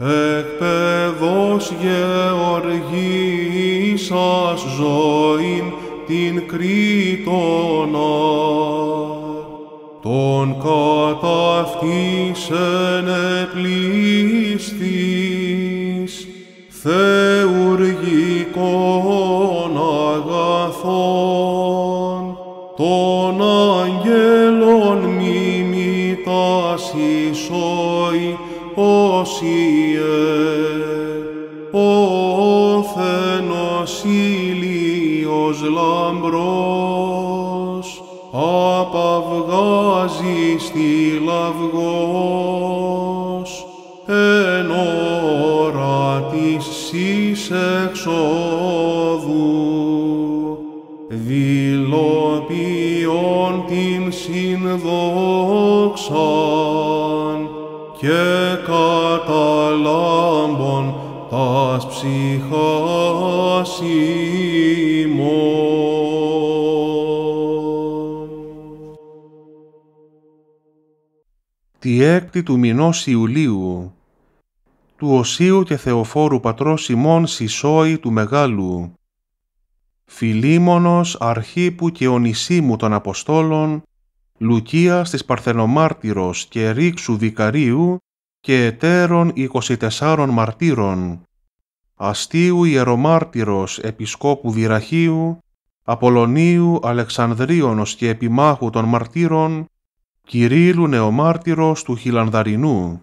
Εκπαιδός σα ζωήν την Κρήτονα, τον κατά επλήστης, θεουργικών αγαθών, των αγγέλων μιμητάς η σώη, λαμπρός απαυγάζει στη λαυγός εν ώρα της συσεξόδου δηλοποιών την συνδόξαν και καταλάμπων τας ψυχασί τη έκτη του μηνός Ιουλίου, του Οσίου και Θεοφόρου Πατρός ημών Σισόη του Μεγάλου, Φιλίμονος Αρχίπου και Ονισίμου των Αποστόλων, Λουκίας της Παρθενομάρτυρος και Ρίξου Δικαρίου και ετέρων 24 μαρτύρων, Αστίου Ιερομάρτυρος Επισκόπου Δυραχίου, Απολωνίου Αλεξανδρίωνος και Επιμάχου των Μαρτύρων, Κυρίλου νεομάρτυρος του Χιλανδαρινού.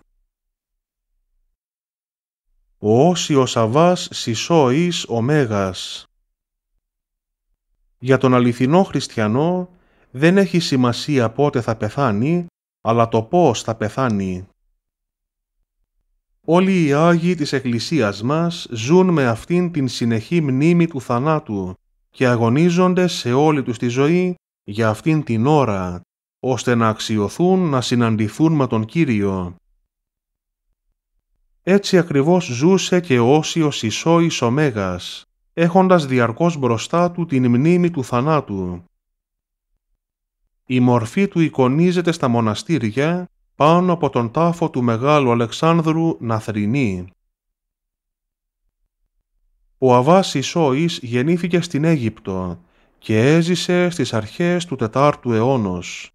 Ο Όσιος Σαββάς Σισόης ο Για τον αληθινό χριστιανό δεν έχει σημασία πότε θα πεθάνει, αλλά το πώς θα πεθάνει. Όλοι οι Άγιοι της Εκκλησίας μας ζουν με αυτήν την συνεχή μνήμη του θανάτου και αγωνίζονται σε όλη τους τη ζωή για αυτήν την ώρα, ώστε να αξιωθούν να συναντηθούν με τον Κύριο. Έτσι ακριβώς ζούσε και ο Όσιος Ισόης Μέγας, έχοντας διαρκώς μπροστά του την μνήμη του θανάτου. Η μορφή του εικονίζεται στα μοναστήρια πάνω από τον τάφο του Μεγάλου Αλεξάνδρου Ναθρινή. Ο Αβάς Ισόης γεννήθηκε στην Αίγυπτο και έζησε στις αρχές του 4ου αιώνος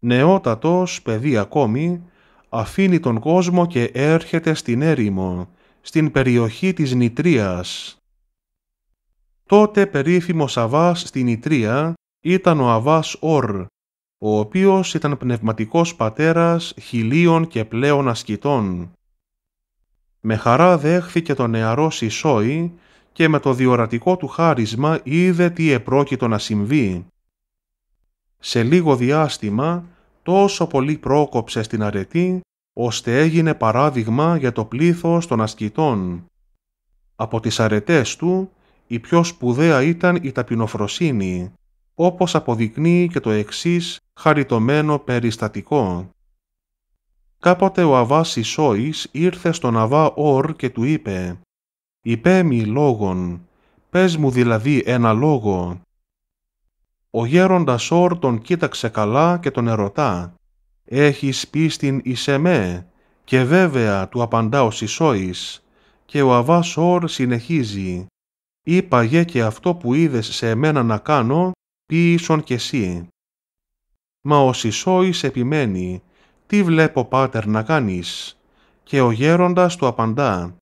νεότατος παιδί ακόμη, αφήνει τον κόσμο και έρχεται στην έρημο, στην περιοχή της Νητρίας. Τότε περίφημος Αβάς στην Νητρία ήταν ο Αβάς Ορ, ο οποίος ήταν πνευματικός πατέρας χιλίων και πλέον ασκητών. Με χαρά δέχθηκε τον νεαρό Σισόη και με το διορατικό του χάρισμα είδε τι επρόκειτο να συμβεί σε λίγο διάστημα τόσο πολύ πρόκοψε στην αρετή, ώστε έγινε παράδειγμα για το πλήθος των ασκητών. Από τις αρετές του, η πιο σπουδαία ήταν η ταπεινοφροσύνη, όπως αποδεικνύει και το εξής χαριτωμένο περιστατικό. Κάποτε ο Αβάς Ισόης ήρθε στον Αβά Ορ και του είπε «Υπέμι λόγον, πες μου δηλαδή ένα λόγο». Ο γέροντας Όρ τον κοίταξε καλά και τον ερωτά «Έχεις πίστην εις εμέ» και βέβαια του απαντά ο Σισόης και ο αβά Όρ συνεχίζει «Είπα γε και αυτό που είδες σε εμένα να κάνω, ποιήσον και εσύ». Μα ο Σισόης επιμένει «Τι βλέπω πάτερ να κάνεις» και ο γέροντας του απαντά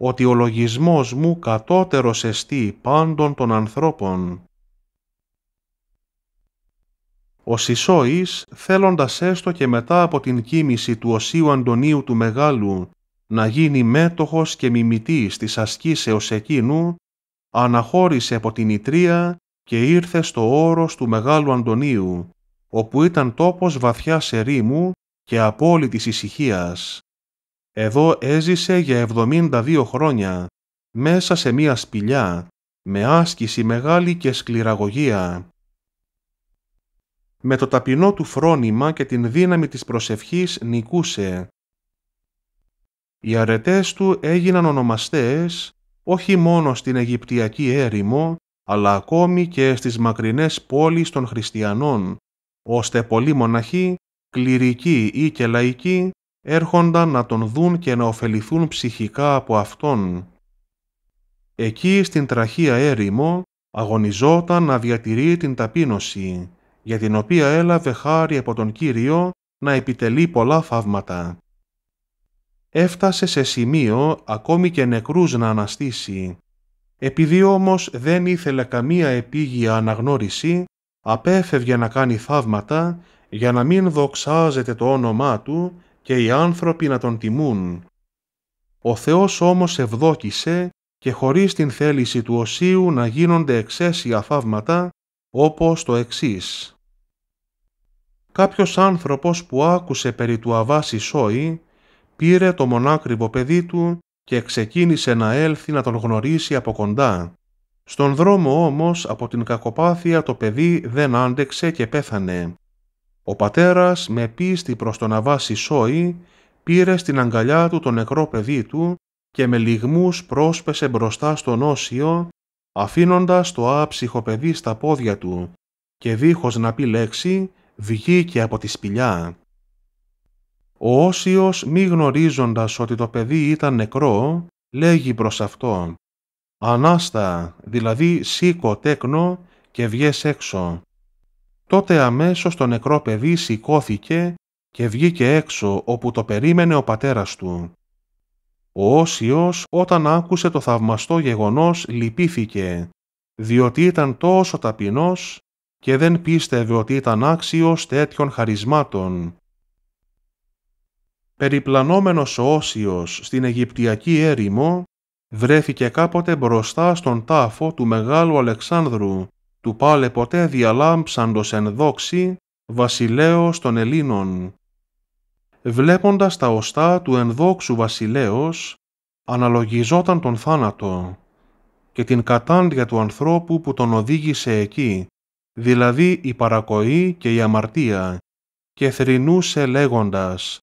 «Ότι ο λογισμός μου κατώτερος εστί πάντων των ανθρώπων» Ο Σισόης, θέλοντας έστω και μετά από την κίνηση του Οσίου Αντωνίου του Μεγάλου να γίνει μέτοχος και μιμητής της ασκήσεως εκείνου, αναχώρησε από την Ιτρία και ήρθε στο όρος του Μεγάλου Αντωνίου, όπου ήταν τόπος βαθιάς ερήμου και απόλυτης ησυχίας. Εδώ έζησε για 72 χρόνια, μέσα σε μία σπηλιά, με άσκηση μεγάλη και σκληραγωγία, με το ταπεινό του φρόνημα και την δύναμη της προσευχής νικούσε. Οι αρετές του έγιναν ονομαστές όχι μόνο στην Αιγυπτιακή έρημο, αλλά ακόμη και στις μακρινές πόλεις των χριστιανών, ώστε πολλοί μοναχοί, κληρικοί ή και λαϊκοί, έρχονταν να τον δουν και να ωφεληθούν ψυχικά από αυτόν. Εκεί στην τραχία έρημο αγωνιζόταν να διατηρεί την ταπείνωση για την οποία έλαβε χάρη από τον Κύριο να επιτελεί πολλά θαύματα. Έφτασε σε σημείο ακόμη και νεκρούς να αναστήσει. Επειδή όμως δεν ήθελε καμία επίγεια αναγνώριση, απέφευγε να κάνει θαύματα για να μην δοξάζεται το όνομά του και οι άνθρωποι να τον τιμούν. Ο Θεός όμως ευδόκησε και χωρίς την θέληση του Οσίου να γίνονται εξαίσια θαύματα, όπως το εξής. Κάποιος άνθρωπος που άκουσε περί του Αβάση πήρε το μονάκριβο παιδί του και ξεκίνησε να έλθει να τον γνωρίσει από κοντά. Στον δρόμο όμως από την κακοπάθεια το παιδί δεν άντεξε και πέθανε. Ο πατέρας με πίστη προς τον Αβάσι Σόη πήρε στην αγκαλιά του το νεκρό παιδί του και με λιγμούς πρόσπεσε μπροστά στον Όσιο αφήνοντας το άψυχο παιδί στα πόδια του και δίχως να πει λέξη βγήκε από τη σπηλιά. Ο Όσιος μη γνωρίζοντας ότι το παιδί ήταν νεκρό, λέγει προς αυτό «Ανάστα, δηλαδή σήκω τέκνο και βγες έξω». Τότε αμέσως το νεκρό παιδί σηκώθηκε και βγήκε έξω όπου το περίμενε ο πατέρας του. Ο Όσιος όταν άκουσε το θαυμαστό γεγονός λυπήθηκε, διότι ήταν τόσο ταπεινός και δεν πίστευε ότι ήταν άξιος τέτοιων χαρισμάτων. Περιπλανόμενος ο Όσιος στην Αιγυπτιακή έρημο, βρέθηκε κάποτε μπροστά στον τάφο του Μεγάλου Αλεξάνδρου, του πάλε ποτέ διαλάμψαντος εν δόξη, βασιλέως των Ελλήνων βλέποντας τα οστά του ενδόξου βασιλέως, αναλογιζόταν τον θάνατο και την κατάντια του ανθρώπου που τον οδήγησε εκεί, δηλαδή η παρακοή και η αμαρτία, και θρηνούσε λέγοντας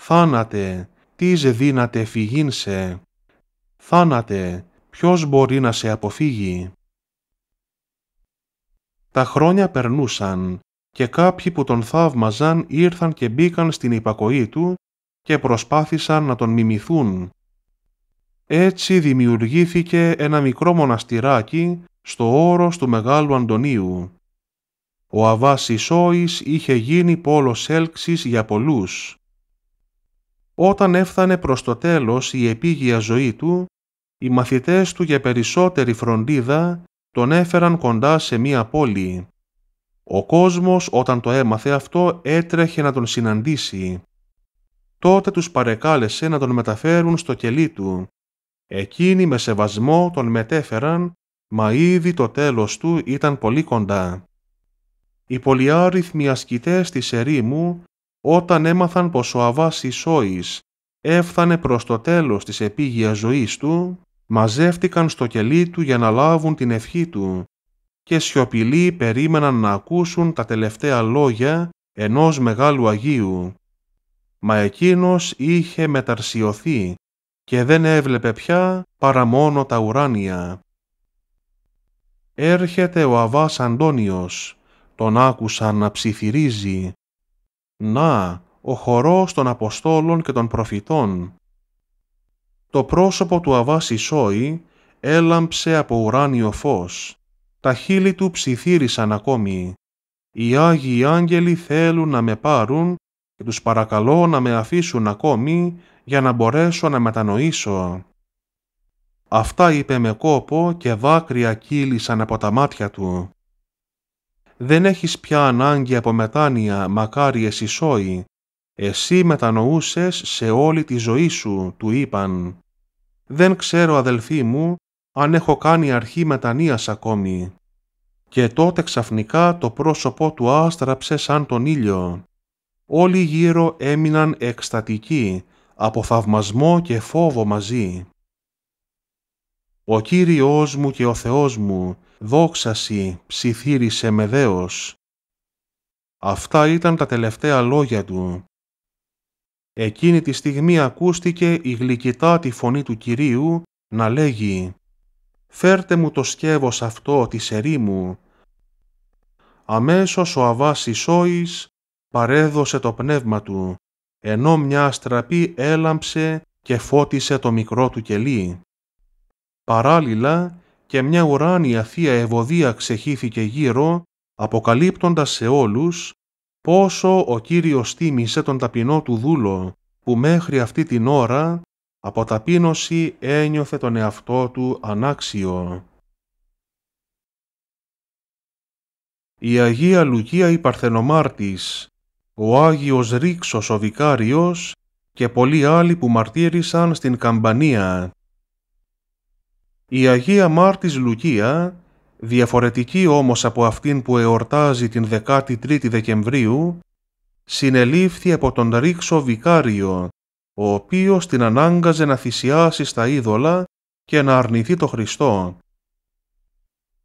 «Θάνατε, τι δύνατε φυγήν σε, θάνατε, ποιος μπορεί να σε αποφύγει». Τα χρόνια περνούσαν και κάποιοι που τον θαύμαζαν ήρθαν και μπήκαν στην υπακοή του και προσπάθησαν να τον μιμηθούν. Έτσι δημιουργήθηκε ένα μικρό μοναστηράκι στο όρος του Μεγάλου Αντωνίου. Ο Αβάς Ισόης είχε γίνει πόλος έλξης για πολλούς. Όταν έφτανε προς το τέλος η επίγεια ζωή του, οι μαθητές του για περισσότερη φροντίδα τον έφεραν κοντά σε μία πόλη. Ο κόσμος όταν το έμαθε αυτό έτρεχε να τον συναντήσει. Τότε τους παρεκάλεσε να τον μεταφέρουν στο κελί του. Εκείνοι με σεβασμό τον μετέφεραν, μα ήδη το τέλος του ήταν πολύ κοντά. Οι πολυάριθμοι ασκητές της ερήμου, όταν έμαθαν πως ο Αβάς Ισόης έφθανε προς το τέλος της επίγειας ζωής του, μαζεύτηκαν στο κελί του για να λάβουν την ευχή του και σιωπηλοί περίμεναν να ακούσουν τα τελευταία λόγια ενός μεγάλου Αγίου. Μα εκείνος είχε μεταρσιωθεί και δεν έβλεπε πια παρά μόνο τα ουράνια. Έρχεται ο Αβάς Αντώνιος, τον άκουσαν να ψιθυρίζει. Να, ο χορός των Αποστόλων και των Προφητών. Το πρόσωπο του Αβάς Ισόη έλαμψε από ουράνιο φως τα χείλη του ψιθύρισαν ακόμη. Οι Άγιοι Άγγελοι θέλουν να με πάρουν και τους παρακαλώ να με αφήσουν ακόμη για να μπορέσω να μετανοήσω. Αυτά είπε με κόπο και δάκρυα κύλησαν από τα μάτια του. Δεν έχεις πια ανάγκη από μετάνοια, μακάρι εσύ σώη. Εσύ μετανοούσες σε όλη τη ζωή σου, του είπαν. Δεν ξέρω αδελφοί μου αν έχω κάνει αρχή μετανιά ακόμη. Και τότε ξαφνικά το πρόσωπό του άστραψε σαν τον ήλιο. Όλοι γύρω έμειναν εκστατικοί, από θαυμασμό και φόβο μαζί. Ο Κύριος μου και ο Θεός μου, δόξαση ψιθύρισε με δέος. Αυτά ήταν τα τελευταία λόγια του. Εκείνη τη στιγμή ακούστηκε η γλυκητά τη φωνή του Κυρίου να λέγει φέρτε μου το σκεύος αυτό της ερήμου. Αμέσως ο Αβάς Ισόης παρέδωσε το πνεύμα του, ενώ μια αστραπή έλαμψε και φώτισε το μικρό του κελί. Παράλληλα και μια ουράνια θεία ευωδία ξεχύθηκε γύρω, αποκαλύπτοντας σε όλους πόσο ο Κύριος τίμησε τον ταπεινό του δούλο, που μέχρι αυτή την ώρα από ταπείνωση ένιωθε τον εαυτό του ανάξιο. Η Αγία Λουκία η Παρθενομάρτης, ο Άγιος Ρίξος ο Βικάριος και πολλοί άλλοι που μαρτύρησαν στην Καμπανία. Η Αγία Μάρτης Λουκία, διαφορετική όμως από αυτήν που εορτάζει την 13η Δεκεμβρίου, συνελήφθη από τον Ρίξο Βικάριο, ο οποίος την ανάγκαζε να θυσιάσει στα είδωλα και να αρνηθεί το Χριστό.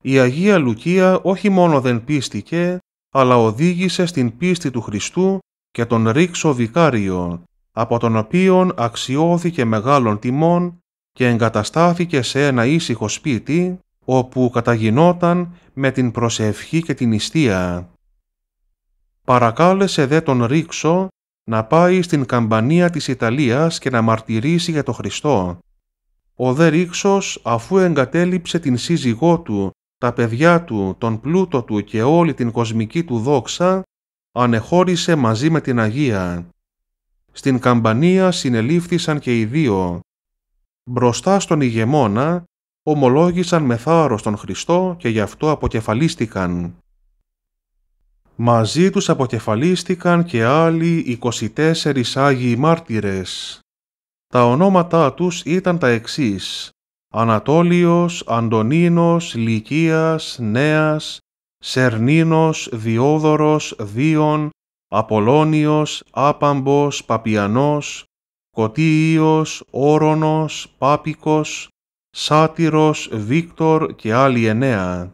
Η Αγία Λουκία όχι μόνο δεν πίστηκε, αλλά οδήγησε στην πίστη του Χριστού και τον ρίξο Βικάριο, από τον οποίον αξιώθηκε μεγάλων τιμών και εγκαταστάθηκε σε ένα ήσυχο σπίτι, όπου καταγινόταν με την προσευχή και την ιστία. Παρακάλεσε δε τον ρίξο να πάει στην καμπανία της Ιταλίας και να μαρτυρήσει για τον Χριστό. Ο δε Ρίξος, αφού εγκατέλειψε την σύζυγό του, τα παιδιά του, τον πλούτο του και όλη την κοσμική του δόξα, ανεχώρησε μαζί με την Αγία. Στην καμπανία συνελήφθησαν και οι δύο. Μπροστά στον ηγεμόνα ομολόγησαν με θάρρος τον Χριστό και γι' αυτό αποκεφαλίστηκαν. Μαζί τους αποκεφαλίστηκαν και άλλοι 24 Άγιοι Μάρτυρες. Τα ονόματά τους ήταν τα εξής. Ανατόλιος, Αντωνίνος, Λυκίας, Νέας, Σερνίνος, Διόδωρος, Δίον, Απολώνιος, Άπαμπος, Παπιανός, Κωτίιος, Όρονος, Πάπικος, Σάτυρος, Βίκτορ και άλλοι εννέα.